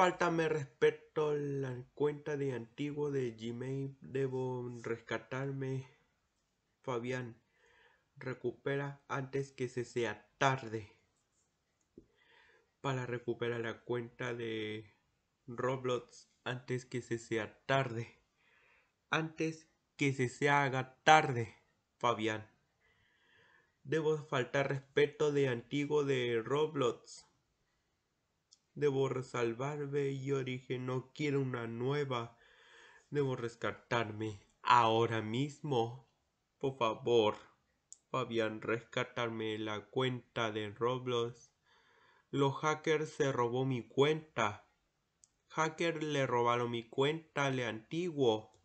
Fáltame respeto la cuenta de antiguo de Gmail. Debo rescatarme. Fabián, recupera antes que se sea tarde. Para recuperar la cuenta de Roblox antes que se sea tarde. Antes que se se haga tarde, Fabián. Debo faltar respeto de antiguo de Roblox Debo salvarme y origen, no quiero una nueva. Debo rescatarme ahora mismo. Por favor, Fabian, rescatarme la cuenta de Roblox. Los hackers se robó mi cuenta. Hacker le robaron mi cuenta, le antiguo.